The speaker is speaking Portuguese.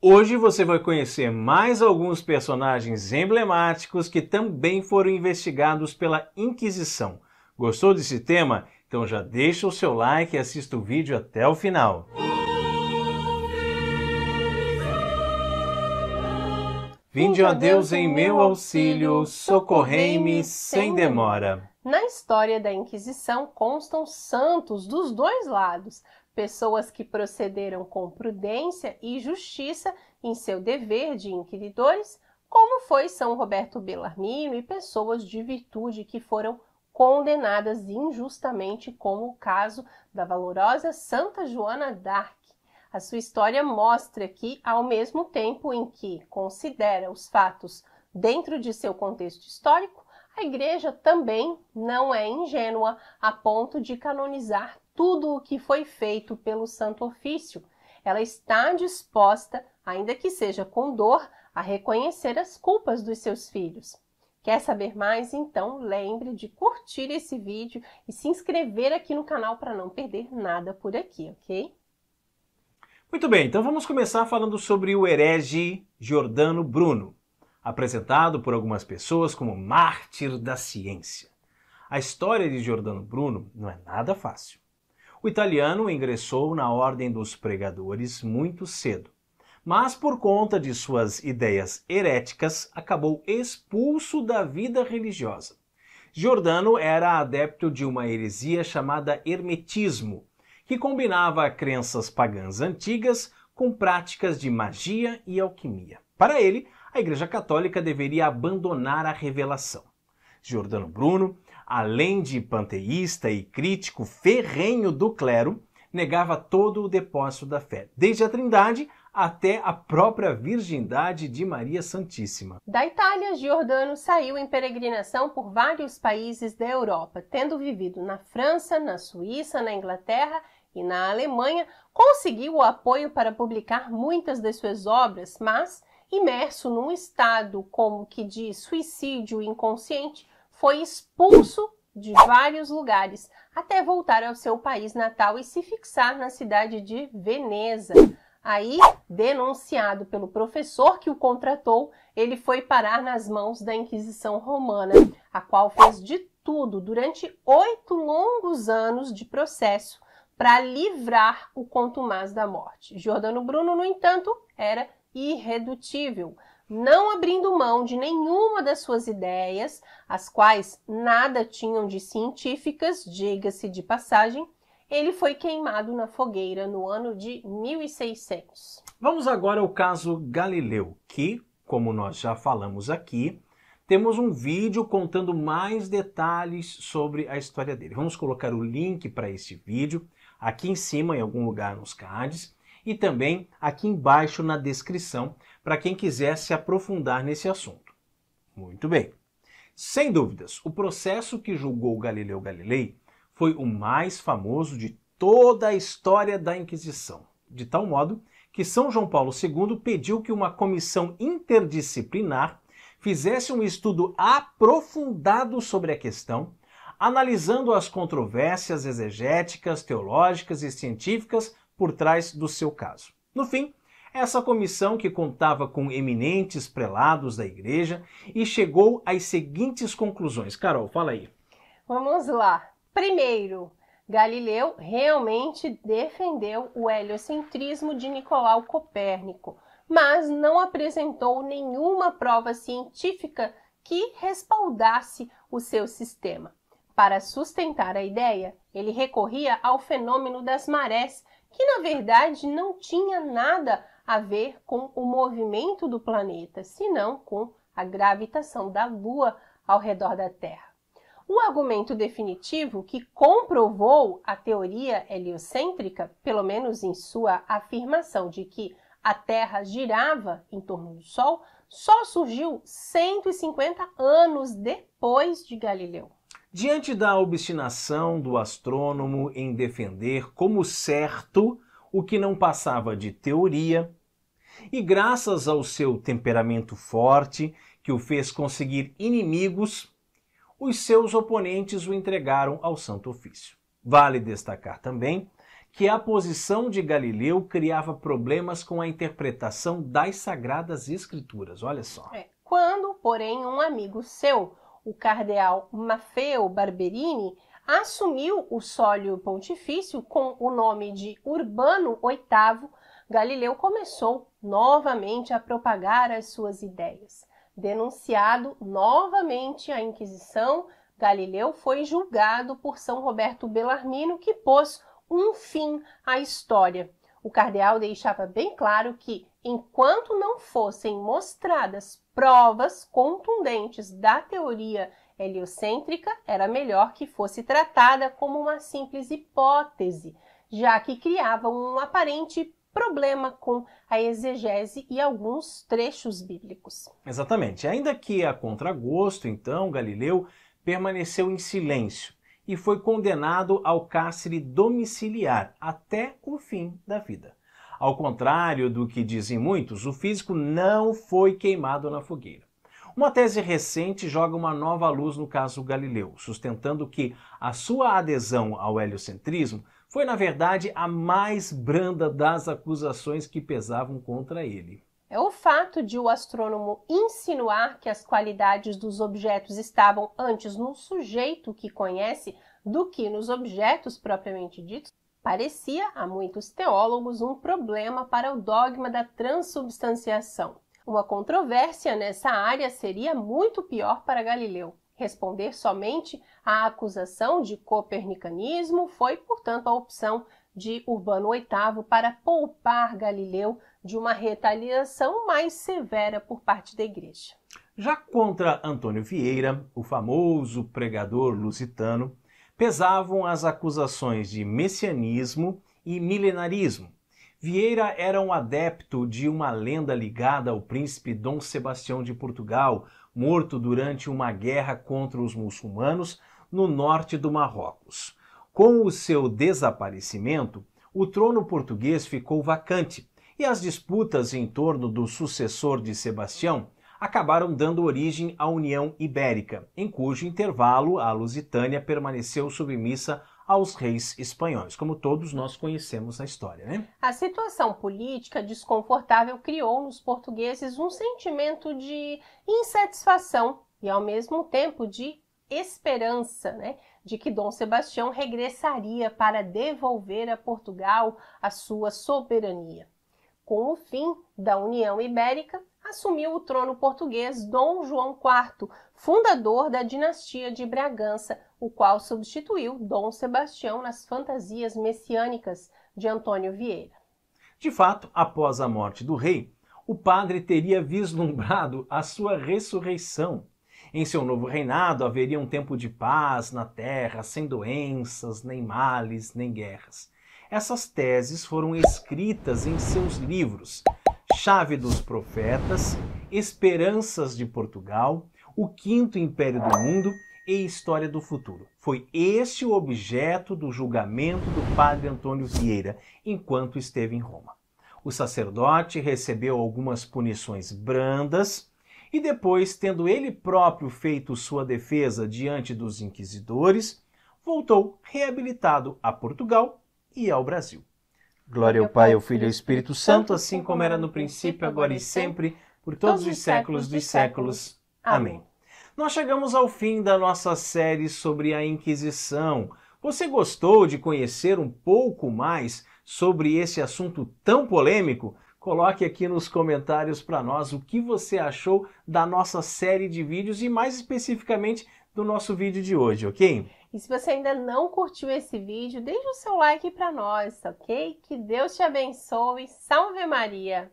Hoje você vai conhecer mais alguns personagens emblemáticos que também foram investigados pela Inquisição. Gostou desse tema? Então já deixa o seu like e assista o vídeo até o final. Vinde a Deus em meu auxílio, socorrei-me sem demora. Na história da Inquisição constam santos dos dois lados, pessoas que procederam com prudência e justiça em seu dever de inquiridores, como foi São Roberto Bellarmino e pessoas de virtude que foram condenadas injustamente, como o caso da valorosa Santa Joana d'Arc. A sua história mostra que, ao mesmo tempo em que considera os fatos dentro de seu contexto histórico, a igreja também não é ingênua a ponto de canonizar tudo o que foi feito pelo Santo Ofício. Ela está disposta, ainda que seja com dor, a reconhecer as culpas dos seus filhos. Quer saber mais? Então lembre de curtir esse vídeo e se inscrever aqui no canal para não perder nada por aqui, ok? Muito bem, então vamos começar falando sobre o herege Jordano Bruno apresentado por algumas pessoas como mártir da ciência. A história de Giordano Bruno não é nada fácil. O italiano ingressou na Ordem dos Pregadores muito cedo, mas por conta de suas ideias heréticas acabou expulso da vida religiosa. Giordano era adepto de uma heresia chamada Hermetismo, que combinava crenças pagãs antigas com práticas de magia e alquimia. Para ele, a Igreja Católica deveria abandonar a revelação. Giordano Bruno, além de panteísta e crítico ferrenho do clero, negava todo o depósito da fé, desde a Trindade até a própria virgindade de Maria Santíssima. Da Itália, Giordano saiu em peregrinação por vários países da Europa, tendo vivido na França, na Suíça, na Inglaterra e na Alemanha, conseguiu o apoio para publicar muitas das suas obras, mas imerso num estado como que de suicídio inconsciente, foi expulso de vários lugares até voltar ao seu país natal e se fixar na cidade de Veneza. Aí, denunciado pelo professor que o contratou, ele foi parar nas mãos da Inquisição Romana, a qual fez de tudo durante oito longos anos de processo para livrar o contumaz da morte. Giordano Bruno, no entanto, era irredutível, não abrindo mão de nenhuma das suas ideias, as quais nada tinham de científicas, diga-se de passagem, ele foi queimado na fogueira no ano de 1600. Vamos agora ao caso Galileu, que, como nós já falamos aqui, temos um vídeo contando mais detalhes sobre a história dele. Vamos colocar o link para esse vídeo aqui em cima, em algum lugar nos cards e também aqui embaixo na descrição para quem quiser se aprofundar nesse assunto. Muito bem. Sem dúvidas, o processo que julgou Galileu Galilei foi o mais famoso de toda a história da Inquisição, de tal modo que São João Paulo II pediu que uma comissão interdisciplinar fizesse um estudo aprofundado sobre a questão, analisando as controvérsias exegéticas, teológicas e científicas por trás do seu caso. No fim, essa comissão, que contava com eminentes prelados da igreja, e chegou às seguintes conclusões. Carol, fala aí. Vamos lá. Primeiro, Galileu realmente defendeu o heliocentrismo de Nicolau Copérnico, mas não apresentou nenhuma prova científica que respaldasse o seu sistema. Para sustentar a ideia, ele recorria ao fenômeno das marés que na verdade não tinha nada a ver com o movimento do planeta, senão com a gravitação da Lua ao redor da Terra. O argumento definitivo que comprovou a teoria heliocêntrica, pelo menos em sua afirmação de que a Terra girava em torno do Sol, só surgiu 150 anos depois de Galileu. Diante da obstinação do astrônomo em defender como certo o que não passava de teoria, e graças ao seu temperamento forte, que o fez conseguir inimigos, os seus oponentes o entregaram ao Santo Ofício. Vale destacar também que a posição de Galileu criava problemas com a interpretação das Sagradas Escrituras. Olha só. É. Quando, porém, um amigo seu o cardeal Maffeo Barberini, assumiu o sólio pontifício com o nome de Urbano VIII, Galileu começou novamente a propagar as suas ideias. Denunciado novamente à Inquisição, Galileu foi julgado por São Roberto Bellarmino, que pôs um fim à história. O cardeal deixava bem claro que enquanto não fossem mostradas provas contundentes da teoria heliocêntrica, era melhor que fosse tratada como uma simples hipótese, já que criava um aparente problema com a exegese e alguns trechos bíblicos. Exatamente. Ainda que a contragosto, então, Galileu permaneceu em silêncio e foi condenado ao cárcere domiciliar até o fim da vida. Ao contrário do que dizem muitos, o físico não foi queimado na fogueira. Uma tese recente joga uma nova luz no caso Galileu, sustentando que a sua adesão ao heliocentrismo foi, na verdade, a mais branda das acusações que pesavam contra ele. É o fato de o astrônomo insinuar que as qualidades dos objetos estavam antes no sujeito que conhece do que nos objetos propriamente ditos parecia, a muitos teólogos, um problema para o dogma da transubstanciação. Uma controvérsia nessa área seria muito pior para Galileu. Responder somente à acusação de copernicanismo foi, portanto, a opção de Urbano VIII para poupar Galileu de uma retaliação mais severa por parte da Igreja. Já contra Antônio Vieira, o famoso pregador lusitano, pesavam as acusações de messianismo e milenarismo. Vieira era um adepto de uma lenda ligada ao príncipe Dom Sebastião de Portugal, morto durante uma guerra contra os muçulmanos no norte do Marrocos. Com o seu desaparecimento, o trono português ficou vacante e as disputas em torno do sucessor de Sebastião acabaram dando origem à União Ibérica, em cujo intervalo a Lusitânia permaneceu submissa aos reis espanhóis, como todos nós conhecemos na história. Né? A situação política desconfortável criou nos portugueses um sentimento de insatisfação e, ao mesmo tempo, de esperança né, de que Dom Sebastião regressaria para devolver a Portugal a sua soberania. Com o fim da União Ibérica, assumiu o trono português Dom João IV, fundador da dinastia de Bragança, o qual substituiu Dom Sebastião nas fantasias messiânicas de Antônio Vieira. De fato, após a morte do rei, o padre teria vislumbrado a sua ressurreição. Em seu novo reinado haveria um tempo de paz na terra, sem doenças, nem males, nem guerras. Essas teses foram escritas em seus livros, Chave dos Profetas, Esperanças de Portugal, O Quinto Império do Mundo e História do Futuro. Foi esse o objeto do julgamento do padre Antônio Vieira enquanto esteve em Roma. O sacerdote recebeu algumas punições brandas e depois, tendo ele próprio feito sua defesa diante dos inquisidores, voltou reabilitado a Portugal e ao Brasil. Glória ao Pai, ao Filho e ao Espírito Santo, assim, assim como era no princípio, agora e sempre, por todos os séculos dos séculos. Amém. Nós chegamos ao fim da nossa série sobre a Inquisição. Você gostou de conhecer um pouco mais sobre esse assunto tão polêmico? Coloque aqui nos comentários para nós o que você achou da nossa série de vídeos e mais especificamente do nosso vídeo de hoje, ok? E se você ainda não curtiu esse vídeo, deixe o seu like para nós, tá ok? Que Deus te abençoe. Salve Maria!